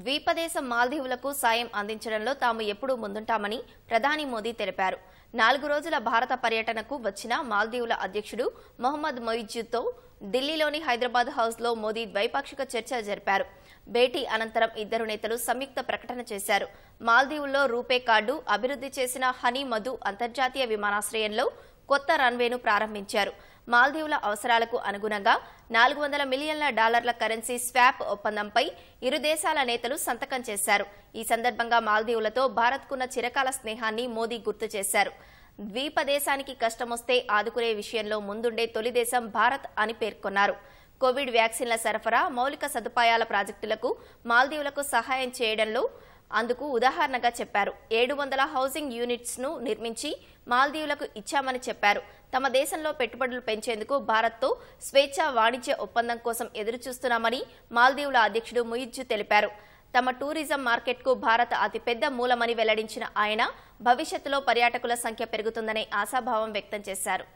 ద్వీపదేశం మాల్దీవులకు సాయం అందించడంలో తాము ఎప్పుడూ ముందుంటామని ప్రధాని మోదీ తెలిపారు నాలుగు రోజుల భారత పర్యటనకు వచ్చిన మాల్దీవుల అధ్యక్షుడు మొహమ్మద్ మొయిజ్యూతో ఢిల్లీలోని హైదరాబాద్ హౌస్లో మోదీ ద్వైపాక్షిక చర్చ జరిపారు భేటీ అనంతరం ఇద్దరు నేతలు సంయుక్త ప్రకటన చేశారు మాల్దీవుల్లో రూపే కార్డు అభివృద్ధి చేసిన హనీ మధు అంతర్జాతీయ విమానాశ్రయంలో కొత్త రన్వేను ప్రారంభించారు మాల్దీవుల అవసరాలకు అనుగుణంగా నాలుగు వందల మిలియన్ల డాలర్ల కరెన్సీ స్వాప్ ఒప్పందంపై ఇరు దేశాల నేతలు సంతకం చేశారు ఈ సందర్భంగా మాల్దీవులతో భారత్కున్న చిరకాల స్నేహాన్ని మోదీ గుర్తు చేశారు ద్వీప దేశానికి కష్టమొస్తే ఆదుకునే విషయంలో ముందుండే తొలిదేశం భారత్ అని పేర్కొన్నారు కోవిడ్ వ్యాక్సిన్ల సరఫరా మౌలిక సదుపాయాల ప్రాజెక్టులకు మాల్దీవులకు సహాయం చేయడంలో అందుకు ఉదాహరణగా చెప్పారు ఏడు వందల హౌసింగ్ యూనిట్స్ను నిర్మించి మాల్దీవులకు ఇచ్చామని చెప్పారు తమ దేశంలో పెట్టుబడులు పెంచేందుకు భారత్తో స్వేచ్ఛ వాణిజ్య ఒప్పందం కోసం ఎదురుచూస్తున్నామని మాల్దీవుల అధ్యక్షుడు ముయిజ్జు తెలిపారు తమ టూరిజం మార్కెట్కు భారత్ అతిపెద్ద మూలమని వెల్లడించిన ఆయన భవిష్యత్తులో పర్యాటకుల సంఖ్య పెరుగుతుందనే ఆశాభావం వ్యక్తం చేశారు